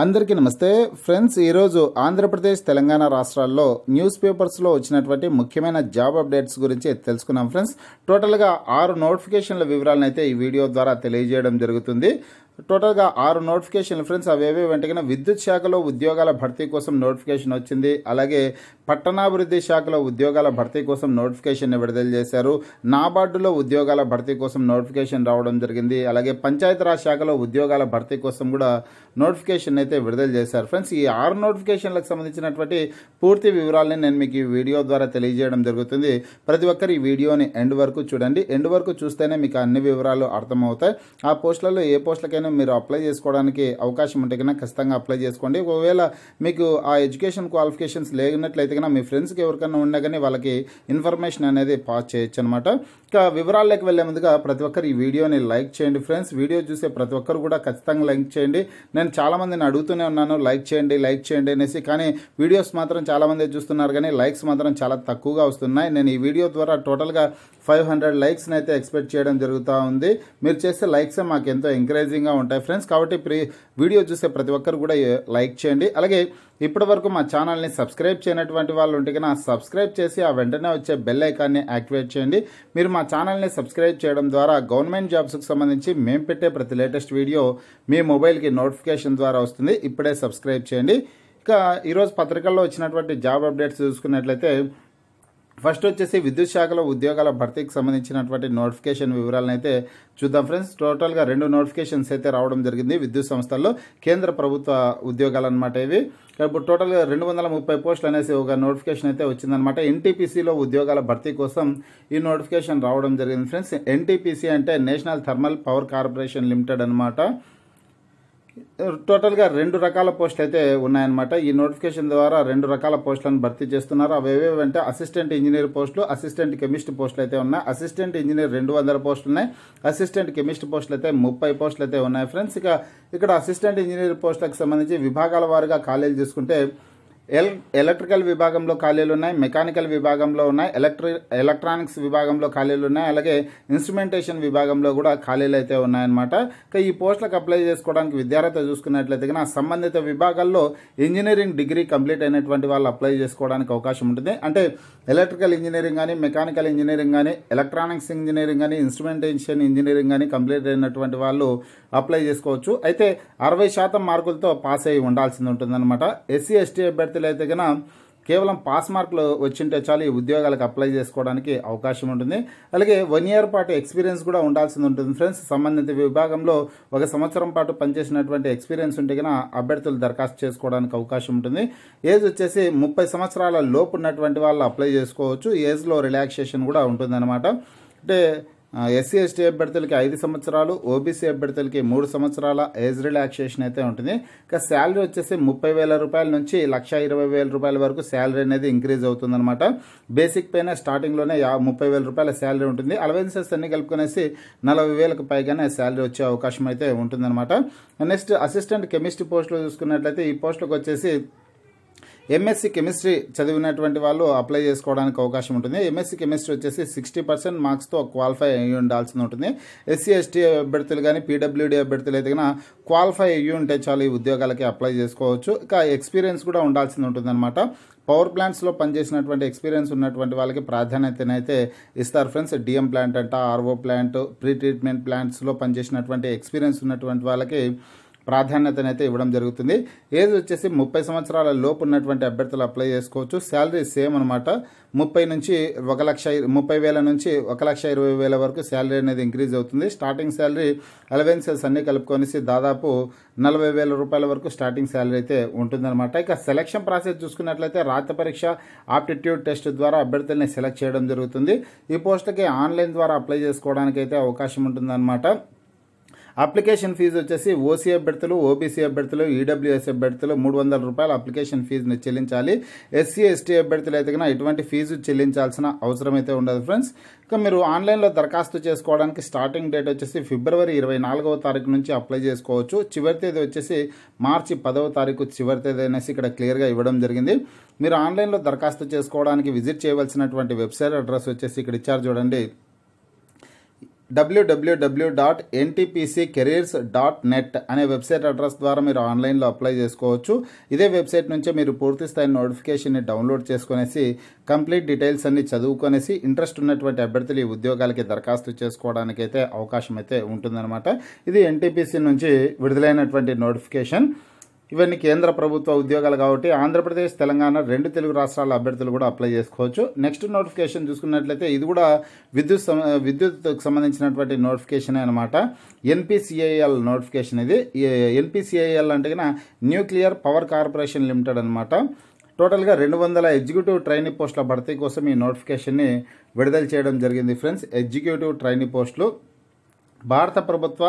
అందరికీ నమస్తే ఫ్రెండ్స్ ఈరోజు ఆంధ్రప్రదేశ్ తెలంగాణ రాష్ట్రాల్లో న్యూస్ పేపర్స్లో వచ్చినటువంటి ముఖ్యమైన జాబ్ అప్డేట్స్ గురించి తెలుసుకున్నాం ఫ్రెండ్స్ టోటల్గా ఆరు నోటిఫికేషన్ల వివరాలను అయితే ఈ వీడియో ద్వారా తెలియజేయడం జరుగుతుంది టోటల్గా ఆరు నోటిఫికేషన్లు ఫ్రెండ్స్ అవేవి వెంటనే విద్యుత్ శాఖలో ఉద్యోగాల భర్తీ కోసం నోటిఫికేషన్ వచ్చింది అలాగే పట్టణాభివృద్ధి శాఖలో ఉద్యోగాల భర్తీ కోసం నోటిఫికేషన్ని విడుదల చేశారు నాబార్డులో ఉద్యోగాల భర్తీ కోసం నోటిఫికేషన్ రావడం జరిగింది అలాగే పంచాయతీరాజ్ శాఖలో ఉద్యోగాల భర్తీ కోసం కూడా నోటిఫికేషన్ అయితే విడుదల చేశారు ఫ్రెండ్స్ ఈ ఆరు నోటిఫికేషన్లకు సంబంధించినటువంటి పూర్తి వివరాలని నేను మీకు ఈ వీడియో ద్వారా తెలియజేయడం జరుగుతుంది ప్రతి ఒక్కరు ఈ వీడియోని ఎండ్ వరకు చూడండి ఎండ్ వరకు చూస్తేనే మీకు అన్ని వివరాలు అర్థమవుతాయి ఆ పోస్టులలో ఏ పోస్టులకైనా మీరు అప్లై చేసుకోవడానికి అవకాశం ఉంటే కన్నా ఖచ్చితంగా అప్లై చేసుకోండి ఒకవేళ మీకు ఆ ఎడ్యుకేషన్ క్వాలిఫికేషన్స్ లేనట్లయితే కన్నా మీ ఫ్రెండ్స్కి ఎవరికైనా ఉన్నా కానీ వాళ్ళకి ఇన్ఫర్మేషన్ అనేది పాస్ చేయొచ్చు అనమాట ఇక వివరాల్లోకి వెళ్ళే ముందుగా ప్రతి ఒక్కరు ఈ వీడియోని లైక్ చేయండి ఫ్రెండ్స్ వీడియో చూసే ప్రతి ఒక్కరు కూడా ఖచ్చితంగా లైక్ చేయండి నేను చాలామందిని అడుగుతూనే ఉన్నాను లైక్ చేయండి లైక్ చేయండి అనేసి కానీ వీడియోస్ మాత్రం చాలామంది చూస్తున్నారు కానీ లైక్స్ మాత్రం చాలా తక్కువగా వస్తున్నాయి నేను ఈ వీడియో ద్వారా టోటల్గా ఫైవ్ హండ్రెడ్ లైక్స్ని అయితే ఎక్స్పెక్ట్ చేయడం జరుగుతూ ఉంది మీరు చేసే లైక్సే మాకు ఎంతో ఎంకరేజింగ్గా ఉంటాయి ఫ్రెండ్స్ కాబట్టి వీడియో చూసే ప్రతి ఒక్కరు కూడా లైక్ చేయండి అలాగే ఇప్పటి వరకు మా ఛానల్ని సబ్స్క్రైబ్ చేయనటువంటి వాళ్ళు ఉంటే కనుక సబ్స్క్రైబ్ చేసి ఆ వెంటనే వచ్చే బెల్ ఐకాన్ని యాక్టివేట్ చేయండి మీరు మా ఛానల్ని సబ్స్క్రైబ్ చేయడం ద్వారా గవర్నమెంట్ జాబ్స్కి సంబంధించి మేము పెట్టే ప్రతి లేటెస్ట్ వీడియో మీ మొబైల్కి నోటిఫికేషన్ ద్వారా వస్తుంది ఇప్పుడే సబ్స్క్రైబ్ చేయండి ఇక ఈరోజు పత్రికల్లో వచ్చినటువంటి జాబ్ అప్డేట్స్ చూసుకున్నట్లయితే ఫస్ట్ వచ్చేసి విద్యుత్ శాఖలో ఉద్యోగాల భర్తీకి సంబంధించినటువంటి నోటిఫికేషన్ వివరాలను అయితే చూద్దాం ఫ్రెండ్స్ టోటల్గా రెండు నోటిఫికేషన్స్ అయితే రావడం జరిగింది విద్యుత్ సంస్థల్లో కేంద్ర ప్రభుత్వ ఉద్యోగాలు అనమాట ఇవి ఇప్పుడు టోటల్గా రెండు వందల ముప్పై పోస్టులు అనేసి ఒక నోటిఫికేషన్ అయితే వచ్చిందనమాట ఎన్టీపీసీలో ఉద్యోగాల భర్తీ కోసం ఈ నోటిఫికేషన్ రావడం జరిగింది ఫ్రెండ్స్ ఎన్టీపీసీ అంటే national thermal power corporation limited అనమాట టోటల్గా రెండు రకాల పోస్టులు అయితే ఉన్నాయన్నమాట ఈ నోటిఫికేషన్ ద్వారా రెండు రకాల పోస్టులను భర్తీ చేస్తున్నారు అవి ఏవేవంటే అసిస్టెంట్ ఇంజనీర్ పోస్టులు అసిస్టెంట్ కెమిస్ట్ పోస్టులు అయితే ఉన్నాయి అసిస్టెంట్ ఇంజనీర్ రెండు వందల పోస్టులు ఉన్నాయి అసిస్టెంట్ కెమిస్ట్ పోస్టులు అయితే ముప్పై పోస్టులు అయితే ఉన్నాయి ఫ్రెండ్స్ ఇక ఇక్కడ అసిస్టెంట్ ఇంజనీర్ పోస్టులకు సంబంధించి విభాగాల వారుగా ఖాళీలు చేసుకుంటే ఎల్ ఎలక్ట్రికల్ విభాగంలో ఖాళీలు ఉన్నాయి మెకానికల్ విభాగంలో ఉన్నాయి ఎలక్ట్రి ఎలక్ట్రానిక్స్ విభాగంలో ఖాళీలు ఉన్నాయి అలాగే ఇన్స్ట్రుమెంటేషన్ విభాగంలో కూడా ఖాళీలు అయితే ఉన్నాయన్నమాట ఇంకా ఈ పోస్టులకు అప్లై చేసుకోవడానికి విద్యార్హత చూసుకున్నట్లయితే కనుక సంబంధిత విభాగాల్లో ఇంజనీరింగ్ డిగ్రీ కంప్లీట్ అయినటువంటి వాళ్ళు అప్లై చేసుకోవడానికి అవకాశం ఉంటుంది అంటే ఎలక్ట్రికల్ ఇంజనీరింగ్ కానీ మెకానికల్ ఇంజనీరింగ్ కానీ ఎలక్ట్రానిక్స్ ఇంజనీరింగ్ కానీ ఇన్స్ట్రుమెంటేషన్ ఇంజనీరింగ్ కానీ కంప్లీట్ అయినటువంటి వాళ్ళు అప్లై చేసుకోవచ్చు అయితే అరవై శాతం మార్కులతో పాస్ అయ్యి ఉండాల్సింది ఉంటుందన్నమాట ఎస్సీ ఎస్టీ అభ్యర్థులు అయితే కనుక కేవలం పాస్ మార్కులు వచ్చింటే చాలు ఈ ఉద్యోగాలకు అప్లై చేసుకోవడానికి అవకాశం ఉంటుంది అలాగే వన్ ఇయర్ పాటు ఎక్స్పీరియన్స్ కూడా ఉండాల్సి ఉంటుంది ఫ్రెండ్స్ సంబంధిత విభాగంలో ఒక సంవత్సరం పాటు పనిచేసినటువంటి ఎక్స్పీరియన్స్ ఉంటే కనుక అభ్యర్థులు దరఖాస్తు చేసుకోవడానికి అవకాశం ఉంటుంది ఏజ్ వచ్చేసి ముప్పై సంవత్సరాల లోపు ఉన్నటువంటి వాళ్ళు అప్లై చేసుకోవచ్చు ఏజ్లో రిలాక్సేషన్ కూడా ఉంటుందన్నమాట అంటే ఎస్సీ ఎస్టీ అభ్యర్థులకి ఐదు సంవత్సరాలు ఓబీసీ అభ్యర్థులకి మూడు సంవత్సరాల ఏజ్ రిలాక్సేషన్ అయితే ఉంటుంది ఇక శాలరీ వచ్చేసి ముప్పై వేల రూపాయల నుంచి లక్ష ఇరవై వేల రూపాయల వరకు శాలరీ అనేది ఇంక్రీజ్ అవుతుందన్నమాట బేసిక్ పైన స్టార్టింగ్లోనే యా ముప్పై వేల రూపాయల శాలరీ ఉంటుంది అలవెన్సెస్ అన్ని కలుపుకునేసి నలభై వేలకు పైగానే శాలరీ వచ్చే అవకాశం అయితే ఉంటుందన్నమాట నెక్స్ట్ అసిస్టెంట్ కెమిస్ట్రీ పోస్టులు చూసుకున్నట్లయితే ఈ పోస్టులకు వచ్చేసి ఎంఎస్సి కెమిస్ట్రీ చదివినటువంటి వాళ్ళు అప్లై చేసుకోవడానికి అవకాశం ఉంటుంది ఎంఎస్సి కెమిస్ట్రీ వచ్చేసి సిక్స్టీ పర్సెంట్ మార్క్స్తో క్వాలిఫై అయ్యి ఉండాల్సి ఉంటుంది ఎస్సీ ఎస్టీ అభ్యర్థులు కానీ పీడబ్ల్యూడీ అభ్యర్థులు అయితే కన్నా క్వాలిఫై అయ్యి ఉంటే చాలు ఈ ఉద్యోగాలకి అప్లై చేసుకోవచ్చు ఇక ఎక్స్పీరియన్స్ కూడా ఉండాల్సి అనమాట పవర్ ప్లాంట్స్లో పనిచేసినటువంటి ఎక్స్పీరియన్స్ ఉన్నటువంటి వాళ్ళకి ప్రాధాన్యతనైతే ఇస్తారు ఫ్రెండ్స్ డిఎం ప్లాంట్ అంట ఆర్ఓ ప్లాంట్ ప్రీ ట్రీట్మెంట్ ప్లాంట్స్లో పనిచేసినటువంటి ఎక్స్పీరియన్స్ ఉన్నటువంటి వాళ్ళకి ప్రాధాన్యతనైతే ఇవ్వడం జరుగుతుంది ఏజ్ వచ్చేసి ముప్పై సంవత్సరాల లోపు ఉన్నటువంటి అభ్యర్థులు అప్లై చేసుకోవచ్చు శాలరీ సేమ్ అనమాట ముప్పై నుంచి ఒక లక్ష ముప్పై వేల నుంచి ఒక లక్ష ఇరవై వేల వరకు శాలరీ అనేది ఇంక్రీజ్ అవుతుంది స్టార్టింగ్ శాలరీ అలవెన్సెస్ అన్నీ కలుపుకొనేసి దాదాపు నలభై వేల రూపాయల వరకు స్టార్టింగ్ శాలరీ అయితే ఉంటుందన్నమాట ఇక సెలక్షన్ ప్రాసెస్ చూసుకున్నట్లయితే రాత పరీక్ష ఆప్టిట్యూడ్ టెస్ట్ ద్వారా అభ్యర్థుల్ని సెలెక్ట్ చేయడం జరుగుతుంది ఈ పోస్ట్కి ఆన్లైన్ ద్వారా అప్లై చేసుకోవడానికి అయితే అవకాశం ఉంటుందన్నమాట అప్లికేషన్ ఫీజు వచ్చేసి ఓసీ అభ్యర్థులు ఓబీసీ అభ్యర్థులు ఈడబ్ల్యూఎస్ అభ్యర్థులు మూడు వందల రూపాయల అప్లికేషన్ ఫీజుని చెల్లించాలి ఎస్సీ ఎస్టీ అభ్యర్థులు అయితే కన్నా ఎటువంటి ఫీజు చెల్లించాల్సిన అవసరం అయితే ఉండదు ఫ్రెండ్స్ ఇక మీరు ఆన్లైన్లో దరఖాస్తు చేసుకోవడానికి స్టార్టింగ్ డేట్ వచ్చేసి ఫిబ్రవరి ఇరవై నాలుగవ తారీఖు నుంచి అప్లై చేసుకోవచ్చు చివరి తేదీ వచ్చేసి మార్చి పదవ తారీఖు చివరి తేదీ అనేసి ఇక్కడ క్లియర్గా ఇవ్వడం జరిగింది మీరు ఆన్లైన్లో దరఖాస్తు చేసుకోవడానికి విజిట్ చేయవలసినటువంటి వెబ్సైట్ అడ్రస్ వచ్చేసి ఇక్కడ ఇచ్చారు చూడండి WWW dot NTPC careers dot net అనే వెబ్సైట్ అడ్రస్ ద్వారా మీరు ఆన్లైన్లో అప్లై చేసుకోవచ్చు ఇదే వెబ్సైట్ నుంచే మీరు పూర్తి స్థాయి నోటిఫికేషన్ని డౌన్లోడ్ చేసుకునేసి కంప్లీట్ డీటెయిల్స్ అన్ని చదువుకునేసి ఇంట్రెస్ట్ ఉన్నటువంటి అభ్యర్థులు ఈ ఉద్యోగాలకి దరఖాస్తు చేసుకోవడానికి అయితే అవకాశం అయితే ఉంటుందన్నమాట ఇది ఎన్టీపీసీ నుంచి విడుదలైనటువంటి నోటిఫికేషన్ ఇవన్నీ కేంద్ర ప్రభుత్వ ఉద్యోగాలు కాబట్టి ఆంధ్రప్రదేశ్ తెలంగాణ రెండు తెలుగు రాష్ట్రాల అభ్యర్థులు కూడా అప్లై చేసుకోవచ్చు నెక్స్ట్ నోటిఫికేషన్ చూసుకున్నట్లయితే ఇది కూడా విద్యుత్ విద్యుత్కు సంబంధించినటువంటి నోటిఫికేషన్ అనమాట ఎన్పిసిఐఎల్ నోటిఫికేషన్ ఇది ఎన్పిసిఐఎల్ అంటే న్యూక్లియర్ పవర్ కార్పొరేషన్ లిమిటెడ్ అనమాట టోటల్గా రెండు వందల ఎగ్జిక్యూటివ్ ట్రైనింగ్ పోస్టుల భర్తీ కోసం ఈ నోటిఫికేషన్ని విడుదల చేయడం జరిగింది ఫ్రెండ్స్ ఎగ్జిక్యూటివ్ ట్రైనింగ్ పోస్టులు భారత ప్రభుత్వ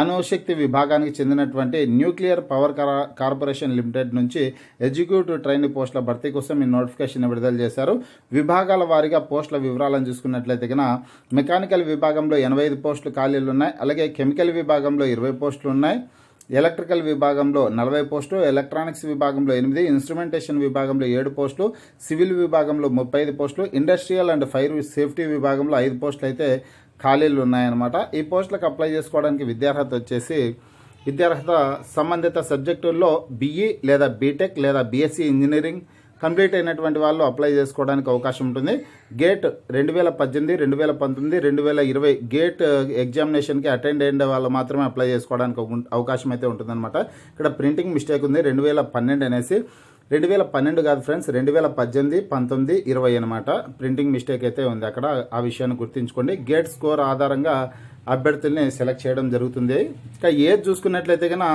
అణుశక్తి విభాగానికి చెందినటువంటి న్యూక్లియర్ పవర్ కార్పొరేషన్ లిమిటెడ్ నుంచి ఎగ్జిక్యూటివ్ ట్రైనింగ్ పోస్టుల భర్తీ కోసం ఈ నోటిఫికేషన్ విడుదల చేశారు విభాగాల వారీగా పోస్టుల వివరాలను చూసుకున్నట్లయితే మెకానికల్ విభాగంలో ఎనభై ఐదు పోస్టులు ఖాళీలు ఉన్నాయి అలాగే కెమికల్ విభాగంలో ఇరవై పోస్టులు ఉన్నాయి ఎలక్ట్రికల్ విభాగంలో నలభై పోస్టు ఎలక్ట్రానిక్స్ విభాగంలో ఎనిమిది ఇన్స్ట్రుమెంటేషన్ విభాగంలో ఏడు పోస్టులు సివిల్ విభాగంలో ముప్పై ఐదు పోస్టులు ఇండస్ట్రియల్ అండ్ ఫైర్ సేఫ్టీ విభాగంలో ఐదు పోస్టులు అయితే ఖాళీలు ఉన్నాయన్నమాట ఈ పోస్టులకు అప్లై చేసుకోవడానికి విద్యార్హత వచ్చేసి విద్యార్హత సంబంధిత సబ్జెక్టుల్లో బీఈ e లేదా బీటెక్ లేదా బీఎస్సీ ఇంజనీరింగ్ e కంప్లీట్ అయినటువంటి వాళ్ళు అప్లై చేసుకోవడానికి అవకాశం ఉంటుంది గేట్ రెండు వేల పద్దెనిమిది రెండు వేల పంతొమ్మిది రెండు వేల ఇరవై గేట్ ఎగ్జామినేషన్కి అటెండ్ అయిన వాళ్ళు మాత్రమే అప్లై చేసుకోవడానికి అవకాశం అయితే ఉంటుందన్నమాట ఇక్కడ ప్రింటింగ్ మిస్టేక్ ఉంది రెండు వేల పన్నెండు అనేసి రెండు వేల పన్నెండు కాదు ఫ్రెండ్స్ రెండు వేల పద్దెనిమిది పంతొమ్మిది ఇరవై అనమాట ప్రింటింగ్ మిస్టేక్ అయితే ఉంది అక్కడ ఆ విషయాన్ని గుర్తుంచుకోండి గేట్ స్కోర్ ఆధారంగా అభ్యర్థుల్ని సెలెక్ట్ చేయడం జరుగుతుంది ఇక ఏజ్ చూసుకున్నట్లయితే కన్నా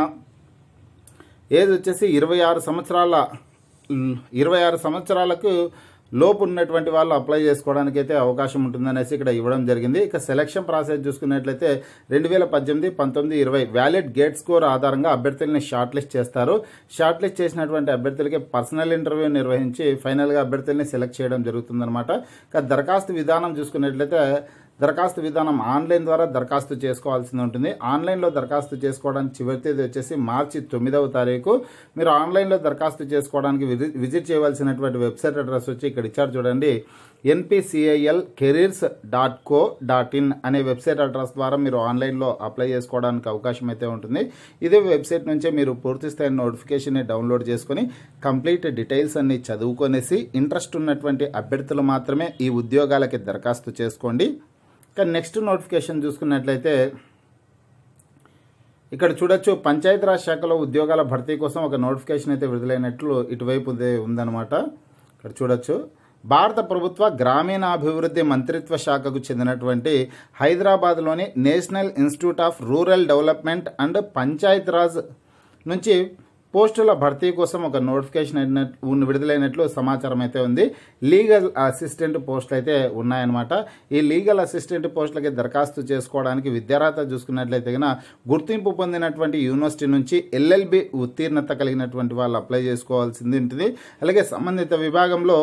ఏజ్ వచ్చేసి ఇరవై ఆరు సంవత్సరాల ఇరవై ఆరు సంవత్సరాలకు లోపు ఉన్నటువంటి వాళ్ళు అప్లై చేసుకోవడానికి అయితే అవకాశం ఉంటుందనేసి ఇక్కడ ఇవ్వడం జరిగింది ఇక సెలక్షన్ ప్రాసెస్ చూసుకున్నట్లయితే రెండు వేల పద్దెనిమిది పంతొమ్మిది ఇరవై వ్యాలిడ్ గేట్ స్కోర్ ఆధారంగా అభ్యర్థుల్ని షార్ట్ లిస్ట్ చేస్తారు షార్ట్ లిస్ట్ చేసినటువంటి అభ్యర్థులకి పర్సనల్ ఇంటర్వ్యూ నిర్వహించి ఫైనల్గా అభ్యర్థుల్ని సెలెక్ట్ చేయడం జరుగుతుందన్నమాట ఇక దరఖాస్తు విధానం చూసుకున్నట్లయితే దరఖాస్తు విధానం ఆన్లైన్ ద్వారా దరఖాస్తు చేసుకోవాల్సి ఉంటుంది ఆన్లైన్లో దరఖాస్తు చేసుకోవడానికి చివరి తేదీ వచ్చేసి మార్చి తొమ్మిదవ తారీఖు మీరు ఆన్లైన్లో దరఖాస్తు చేసుకోవడానికి విజిట్ చేయవలసినటువంటి వెబ్సైట్ అడ్రస్ వచ్చి ఇక్కడ ఇచ్చారు చూడండి NPCIL careers dot co dot in అనే వెబ్సైట్ అడ్రస్ ద్వారా మీరు ఆన్లైన్లో అప్లై చేసుకోవడానికి అవకాశం అయితే ఉంటుంది ఇదే వెబ్సైట్ నుంచే మీరు పూర్తి స్థాయి నోటిఫికేషన్ని డౌన్లోడ్ చేసుకొని కంప్లీట్ డీటెయిల్స్ అన్ని చదువుకొనేసి ఇంట్రెస్ట్ ఉన్నటువంటి అభ్యర్థులు మాత్రమే ఈ ఉద్యోగాలకి దరఖాస్తు చేసుకోండి కానీ నెక్స్ట్ నోటిఫికేషన్ చూసుకున్నట్లయితే ఇక్కడ చూడొచ్చు పంచాయతీరాజ్ శాఖలో ఉద్యోగాల భర్తీ కోసం ఒక నోటిఫికేషన్ అయితే విడుదలైనట్లు ఇటువైపు ఉందన్నమాట ఇక్కడ చూడొచ్చు భారత ప్రభుత్వ గ్రామీణాభివృద్ధి మంత్రిత్వ శాఖకు చెందినటువంటి హైదరాబాద్లోని national institute of rural development and Panchayati Raj నుంచి పోస్టుల భర్తీ కోసం ఒక నోటిఫికేషన్ అయినట్టు విడుదలైనట్లు సమాచారం అయితే ఉంది లీగల్ అసిస్టెంట్ పోస్టులు అయితే ఉన్నాయన్నమాట ఈ లీగల్ అసిస్టెంట్ పోస్టులకి దరఖాస్తు చేసుకోవడానికి విద్యార్హత చూసుకున్నట్లయితే కనుక గుర్తింపు పొందినటువంటి యూనివర్సిటీ నుంచి ఎల్ఎల్బి ఉత్తీర్ణత కలిగినటువంటి వాళ్ళు అప్లై చేసుకోవాల్సింది ఉంటుంది అలాగే సంబంధిత విభాగంలో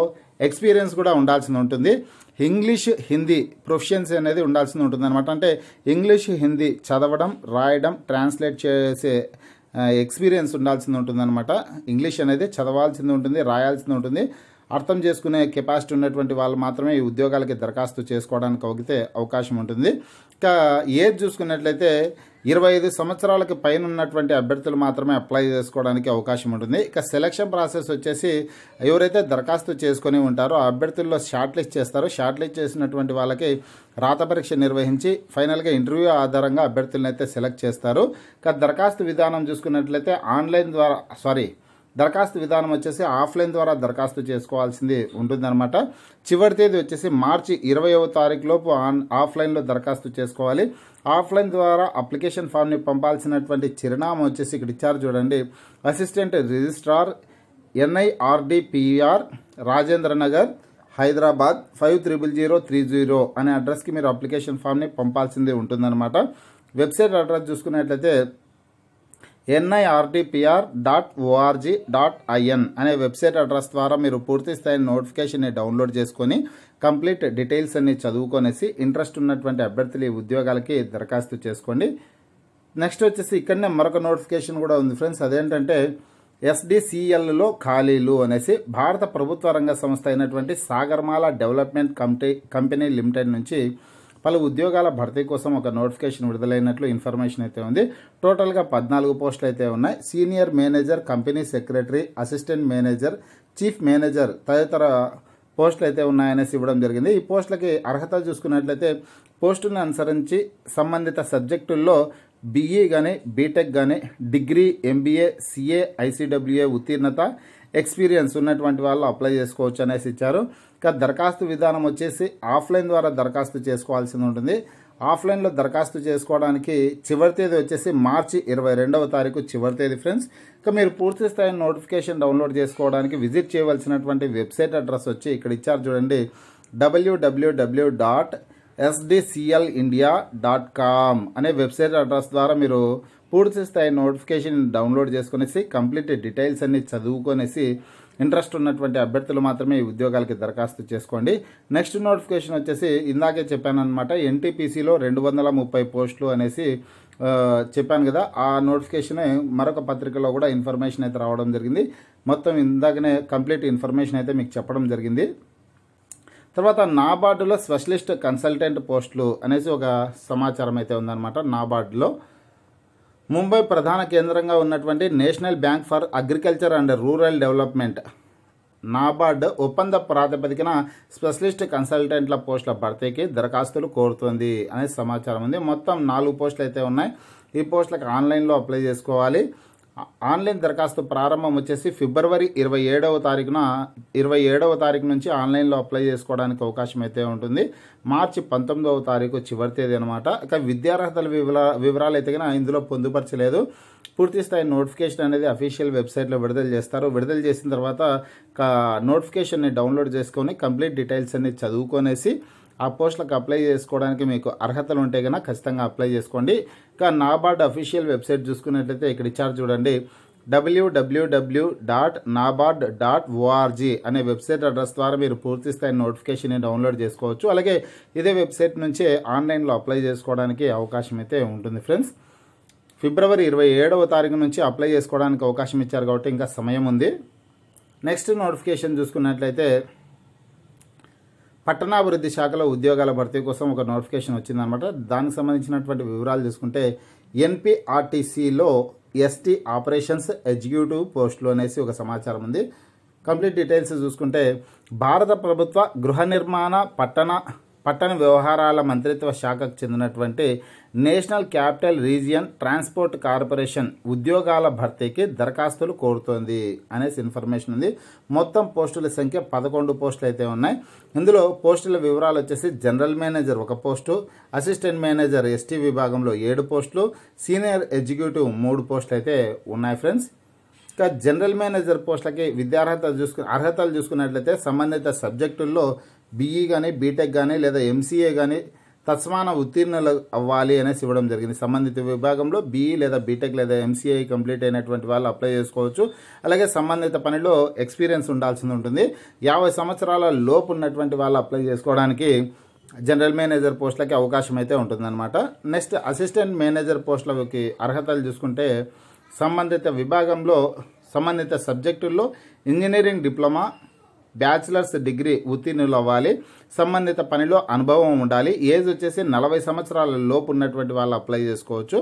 ఎక్స్పీరియన్స్ కూడా ఉండాల్సి ఉంటుంది ఇంగ్లీష్ హిందీ ప్రొఫిషియన్సీ అనేది ఉండాల్సి ఉంటుంది అనమాట అంటే ఇంగ్లీష్ హిందీ చదవడం రాయడం ట్రాన్స్లేట్ చేసే ఎక్స్పీరియన్స్ ఉండాల్సింది ఉంటుంది అనమాట ఇంగ్లీష్ అనేది చదవాల్సింది ఉంటుంది రాయాల్సింది ఉంటుంది అర్థం చేసుకునే కెపాసిటీ ఉన్నటువంటి వాళ్ళు మాత్రమే ఈ ఉద్యోగాలకి దరఖాస్తు చేసుకోవడానికి ఒకతే అవకాశం ఉంటుంది ఇంకా ఏజ్ చూసుకున్నట్లయితే ఇరవై ఐదు సంవత్సరాలకు పైన ఉన్నటువంటి అభ్యర్థులు మాత్రమే అప్లై చేసుకోవడానికి అవకాశం ఉంటుంది ఇక సెలక్షన్ ప్రాసెస్ వచ్చేసి ఎవరైతే దరఖాస్తు చేసుకొని ఉంటారో ఆ అభ్యర్థుల్లో షార్ట్ లిస్ట్ చేస్తారో షార్ట్ లిస్ట్ చేసినటువంటి వాళ్ళకి రాత పరీక్ష నిర్వహించి ఫైనల్గా ఇంటర్వ్యూ ఆధారంగా అభ్యర్థులను అయితే సెలెక్ట్ చేస్తారు ఇక దరఖాస్తు విధానం చూసుకున్నట్లయితే ఆన్లైన్ ద్వారా సారీ దరఖాస్తు విధానం వచ్చేసి ఆఫ్లైన్ ద్వారా దరఖాస్తు చేసుకోవాల్సింది ఉంటుందన్నమాట చివరి తేదీ వచ్చేసి మార్చి ఇరవయవ తారీఖు లోపు ఆన్ ఆఫ్లైన్లో దరఖాస్తు చేసుకోవాలి ఆఫ్లైన్ ద్వారా అప్లికేషన్ ఫామ్ని పంపాల్సినటువంటి చిరునామా వచ్చేసి ఇక్కడ ఇచ్చారు చూడండి assistant registrar NIRDPR Rajendra Nagar Hyderabad five triple zero three zero అనే అడ్రస్కి మీరు అప్లికేషన్ ఫామ్ని పంపాల్సింది ఉంటుందన్నమాట వెబ్సైట్ అడ్రస్ చూసుకున్నట్లయితే NIRDPR dot ORG dot IN అనే వెబ్సైట్ అడ్రస్ ద్వారా మీరు పూర్తి స్థాయి నోటిఫికేషన్ని డౌన్లోడ్ చేసుకొని కంప్లీట్ డీటెయిల్స్ అన్ని చదువుకొనేసి ఇంట్రెస్ట్ ఉన్నటువంటి అభ్యర్థులు ఈ ఉద్యోగాలకి దరఖాస్తు చేసుకోండి నెక్స్ట్ వచ్చేసి ఇక్కడనే మరొక నోటిఫికేషన్ కూడా ఉంది ఫ్రెండ్స్ అదేంటంటే ఎస్డిసిఎల్లో ఖాళీలు అనేసి భారత ప్రభుత్వ రంగ సంస్థ అయినటువంటి Sagarmala development company company limited నుంచి పలు ఉద్యోగాల భర్తీ కోసం ఒక నోటిఫికేషన్ విడుదలైనట్లు ఇన్ఫర్మేషన్ అయితే ఉంది టోటల్గా పద్నాలుగు పోస్టులు అయితే ఉన్నాయి senior manager company secretary assistant manager chief manager తదితర పోస్టులు అయితే ఉన్నాయనేసి ఇవ్వడం జరిగింది ఈ పోస్టులకి అర్హత చూసుకున్నట్లయితే పోస్టుని అనుసరించి సంబంధిత సబ్జెక్టుల్లో బీఈ కానీ బీటెక్ కానీ డిగ్రీ ఎంబీఏ సిఏ ఐసీడబ్ల్యూఏ ఉత్తీర్ణత ఎక్స్పీరియన్స్ ఉన్నటువంటి వాళ్ళు అప్లై చేసుకోవచ్చు అనేసి ఇచ్చారు ఇక దరఖాస్తు విధానం వచ్చేసి ఆఫ్లైన్ ద్వారా దరఖాస్తు చేసుకోవాల్సింది ఉంటుంది ఆఫ్లైన్లో దరఖాస్తు చేసుకోవడానికి చివరి తేదీ వచ్చేసి మార్చి ఇరవై రెండవ తారీఖు చివరి తేదీ ఫ్రెండ్స్ ఇక మీరు పూర్తి స్థాయి నోటిఫికేషన్ డౌన్లోడ్ చేసుకోవడానికి విజిట్ చేయవలసినటువంటి వెబ్సైట్ అడ్రస్ వచ్చి ఇక్కడ ఇచ్చారు చూడండి WWW dot SDCL India dot com అనే వెబ్సైట్ అడ్రస్ ద్వారా మీరు పూర్తి స్థాయి నోటిఫికేషన్ డౌన్లోడ్ చేసుకునేసి కంప్లీట్ డీటెయిల్స్ అన్ని చదువుకొనేసి ఇంట్రెస్ట్ ఉన్నటువంటి అభ్యర్థులు మాత్రమే ఈ ఉద్యోగాలకి దరఖాస్తు చేసుకోండి నెక్స్ట్ నోటిఫికేషన్ వచ్చేసి ఇందాకే చెప్పానమాట ఎన్టీపీసీలో రెండు వందల ముప్పై పోస్టులు అనేసి చెప్పాను కదా ఆ నోటిఫికేషన్ మరొక పత్రికలో కూడా ఇన్ఫర్మేషన్ అయితే రావడం జరిగింది మొత్తం ఇందాకనే కంప్లీట్ ఇన్ఫర్మేషన్ అయితే మీకు చెప్పడం జరిగింది తర్వాత నాబార్డులో స్పెషలిస్ట్ కన్సల్టెంట్ పోస్టులు అనేసి ఒక సమాచారం అయితే ఉందన్నమాట నాబార్డులో ముంబై ప్రధాన కేంద్రంగా ఉన్నటువంటి national bank for agriculture and rural development NABARD ఒప్పంద ప్రాతిపదికన స్పెషలిస్ట్ కన్సల్టెంట్ల పోస్టుల భర్తీకి దరఖాస్తులు కోరుతుంది అనే సమాచారం ఉంది మొత్తం నాలుగు పోస్టులు అయితే ఉన్నాయి ఈ పోస్టులకు ఆన్లైన్లో అప్లై చేసుకోవాలి ఆన్లైన్ దరఖాస్తు ప్రారంభం వచ్చేసి ఫిబ్రవరి ఇరవై ఏడవ తారీఖున ఇరవై ఏడవ తారీఖు నుంచి ఆన్లైన్లో అప్లై చేసుకోవడానికి అవకాశం అయితే ఉంటుంది మార్చి పంతొమ్మిదవ తారీఖు చివరి తేదీ అనమాట ఇక విద్యార్హతల వివరా వివరాలు అయితే కానీ ఇందులో పొందుపరచలేదు పూర్తిస్థాయి నోటిఫికేషన్ అనేది అఫీషియల్ వెబ్సైట్లో విడుదల చేస్తారు విడుదల చేసిన తర్వాత నోటిఫికేషన్ని డౌన్లోడ్ చేసుకొని కంప్లీట్ డీటెయిల్స్ అన్ని చదువుకొనేసి ఆ పోస్టులకు అప్లై చేసుకోవడానికి మీకు అర్హతలు ఉంటే కనుక ఖచ్చితంగా అప్లై చేసుకోండి ఇక నాబార్డ్ అఫీషియల్ వెబ్సైట్ చూసుకున్నట్లయితే ఇక్కడ ఇచ్చారు చూడండి WWW dot NABARD dot ORG అనే వెబ్సైట్ అడ్రస్ ద్వారా మీరు పూర్తి స్థాయి నోటిఫికేషన్ని డౌన్లోడ్ చేసుకోవచ్చు అలాగే ఇదే వెబ్సైట్ నుంచే ఆన్లైన్లో అప్లై చేసుకోవడానికి అవకాశం అయితే ఉంటుంది ఫ్రెండ్స్ ఫిబ్రవరి ఇరవై ఏడవ తారీఖు నుంచి అప్లై చేసుకోవడానికి అవకాశం ఇచ్చారు కాబట్టి ఇంకా సమయం ఉంది నెక్స్ట్ నోటిఫికేషన్ చూసుకున్నట్లయితే పట్టణాభివృద్ధి శాఖలో ఉద్యోగాల భర్తీ కోసం ఒక నోటిఫికేషన్ వచ్చిందనమాట దానికి సంబంధించినటువంటి వివరాలు చూసుకుంటే ఎన్పిఆర్టీసీలో ఎస్టీ ఆపరేషన్స్ ఎగ్జిక్యూటివ్ పోస్టులు అనేసి ఒక సమాచారం ఉంది కంప్లీట్ డీటెయిల్స్ చూసుకుంటే భారత ప్రభుత్వ గృహ నిర్మాణ పట్టణ పట్టణ వ్యవహారాల మంత్రిత్వ శాఖకు చెందినటువంటి national capital region transport corporation ఉద్యోగాల భర్తీకి దరఖాస్తులు కోరుతోంది అనేసి ఇన్ఫర్మేషన్ ఉంది మొత్తం పోస్టుల సంఖ్య పదకొండు పోస్టులు అయితే ఉన్నాయి ఇందులో పోస్టుల వివరాలు వచ్చేసి జనరల్ మేనేజర్ ఒక పోస్టు అసిస్టెంట్ మేనేజర్ ఎస్టీ విభాగంలో ఏడు పోస్టులు సీనియర్ ఎగ్జిక్యూటివ్ మూడు పోస్టులు అయితే ఉన్నాయి ఫ్రెండ్స్ ఇక జనరల్ మేనేజర్ పోస్టులకి విద్యార్హత చూసుకు అర్హతలు చూసుకున్నట్లయితే సంబంధిత సబ్జెక్టుల్లో బీఈ కానీ బీటెక్ కానీ లేదా ఎంసీఏ కానీ తత్సమాన ఉత్తీర్ణులు అవ్వాలి అనేసి ఇవ్వడం జరిగింది సంబంధిత విభాగంలో బీఈ లేదా బీటెక్ లేదా ఎంసీఐ కంప్లీట్ అయినటువంటి వాళ్ళు అప్లై చేసుకోవచ్చు అలాగే సంబంధిత పనిలో ఎక్స్పీరియన్స్ ఉండాల్సింది ఉంటుంది యాభై సంవత్సరాల లోపు ఉన్నటువంటి వాళ్ళు అప్లై చేసుకోవడానికి జనరల్ మేనేజర్ పోస్టులకి అవకాశం అయితే ఉంటుందన్నమాట నెక్స్ట్ అసిస్టెంట్ మేనేజర్ పోస్టులకి అర్హతలు చూసుకుంటే సంబంధిత విభాగంలో సంబంధిత సబ్జెక్టుల్లో ఇంజనీరింగ్ డిప్లొమా బ్యాచిలర్స్ డిగ్రీ ఉత్తీర్ణులు అవ్వాలి సంబంధిత పనిలో అనుభవం ఉండాలి ఏజ్ వచ్చేసి నలభై సంవత్సరాల లోపు ఉన్నటువంటి వాళ్ళు అప్లై చేసుకోవచ్చు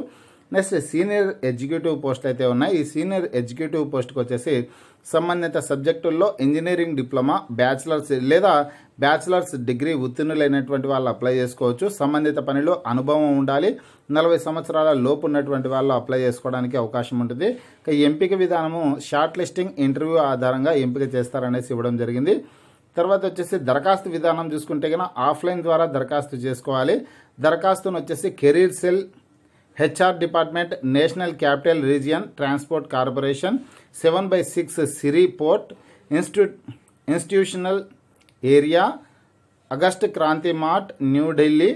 నెక్స్ట్ సీనియర్ ఎగ్జిక్యూటివ్ పోస్ట్ అయితే ఉన్నాయి ఈ సీనియర్ ఎగ్జిక్యూటివ్ పోస్ట్కి వచ్చేసి సంబంధిత సబ్జెక్టుల్లో ఇంజనీరింగ్ డిప్లొమా బ్యాచిలర్స్ లేదా బ్యాచిలర్స్ డిగ్రీ ఉత్తీర్ణులైనటువంటి వాళ్ళు అప్లై చేసుకోవచ్చు సంబంధిత పనిలో అనుభవం ఉండాలి నలభై సంవత్సరాల లోపు ఉన్నటువంటి వాళ్ళు అప్లై చేసుకోవడానికి అవకాశం ఉంటుంది ఇక ఎంపిక విధానము షార్ట్ లిస్టింగ్ ఇంటర్వ్యూ ఆధారంగా ఎంపిక చేస్తారనేసి ఇవ్వడం జరిగింది తర్వాత వచ్చేసి దరఖాస్తు విధానం చూసుకుంటే కనుక ఆఫ్లైన్ ద్వారా దరఖాస్తు చేసుకోవాలి దరఖాస్తును వచ్చేసి career cell HR department national capital region transport corporation seven by six Siri Fort institute institutional area August Kranti Marg New Delhi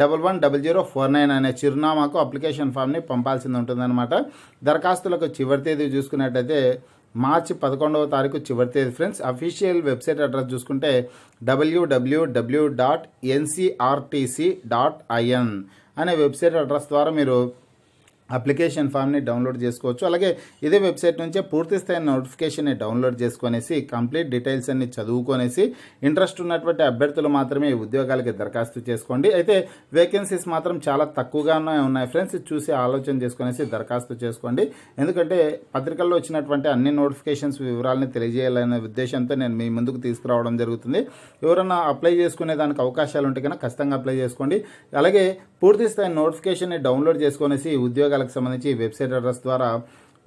double one double zero four nine అనే చిరునామాకు అప్లికేషన్ ఫామ్ని పంపాల్సింది ఉంటుందన్నమాట దరఖాస్తులకు చివరి తేదీ చూసుకున్నట్టయితే మార్చి పదకొండవ తారీఖు చివరి తేదీ ఫ్రెండ్స్ అఫీషియల్ వెబ్సైట్ అడ్రస్ చూసుకుంటే WWW dot NCRTC dot IN అనే వెబ్సైట్ అడ్రస్ ద్వారా మీరు అప్లికేషన్ ఫామ్ని డౌన్లోడ్ చేసుకోవచ్చు అలాగే ఇదే వెబ్సైట్ నుంచే పూర్తిస్థాయి నోటిఫికేషన్ని డౌన్లోడ్ చేసుకునేసి కంప్లీట్ డీటెయిల్స్ అన్ని చదువుకొనేసి ఇంట్రెస్ట్ ఉన్నటువంటి అభ్యర్థులు మాత్రమే ఉద్యోగాలకి దరఖాస్తు చేసుకోండి అయితే వేకెన్సీస్ మాత్రం చాలా తక్కువగానే ఉన్నాయి ఫ్రెండ్స్ చూసి ఆలోచన చేసుకునేసి దరఖాస్తు చేసుకోండి ఎందుకంటే పత్రికల్లో వచ్చినటువంటి అన్ని నోటిఫికేషన్స్ వివరాలని తెలియజేయాలనే ఉద్దేశంతో నేను మీ ముందుకు తీసుకురావడం జరుగుతుంది ఎవరైనా అప్లై చేసుకునే దానికి అవకాశాలు ఉంటే కనుక ఖచ్చితంగా అప్లై చేసుకోండి అలాగే పూర్తిస్థాయి నోటిఫికేషన్ని డౌన్లోడ్ చేసుకునేసి ఉద్యోగ ఉద్యోగాలకు సంబంధించి వెబ్సైట్ అడ్రస్ ద్వారా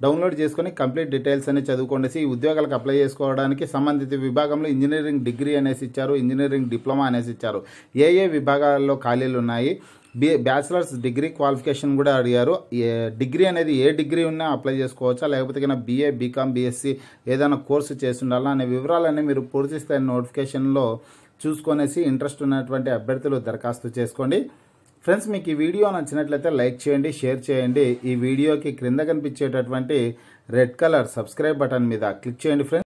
డౌన్లోడ్ చేసుకొని కంప్లీట్ డీటెయిల్స్ అనేవి చదువుకొనేసి ఉద్యోగాలకు అప్లై చేసుకోవడానికి సంబంధిత విభాగంలో ఇంజనీరింగ్ డిగ్రీ అనేసి ఇచ్చారు ఇంజనీరింగ్ డిప్లొమా అనేసి ఇచ్చారు ఏ ఏ విభాగాల్లో ఖాళీలు ఉన్నాయి బీ బ్యాచిలర్స్ డిగ్రీ క్వాలిఫికేషన్ కూడా అడిగారు ఏ డిగ్రీ అనేది ఏ డిగ్రీ ఉన్నా అప్లై చేసుకోవచ్చా లేకపోతే కింద బీఏ బీకామ్ బీఎస్సీ ఏదైనా కోర్సు చేసి ఉండాలా అనే వివరాలన్నీ మీరు పూర్తి స్థాయి నోటిఫికేషన్లో చూసుకొనేసి ఇంట్రెస్ట్ ఉన్నటువంటి అభ్యర్థులు దరఖాస్తు చేసుకోండి ఫ్రెండ్స్ మీకు ఈ వీడియో నచ్చినట్లయితే లైక్ చేయండి షేర్ చేయండి ఈ వీడియోకి క్రింద కనిపించేటటువంటి రెడ్ కలర్ సబ్స్క్రైబ్ బటన్ మీద క్లిక్ చేయండి ఫ్రెండ్స్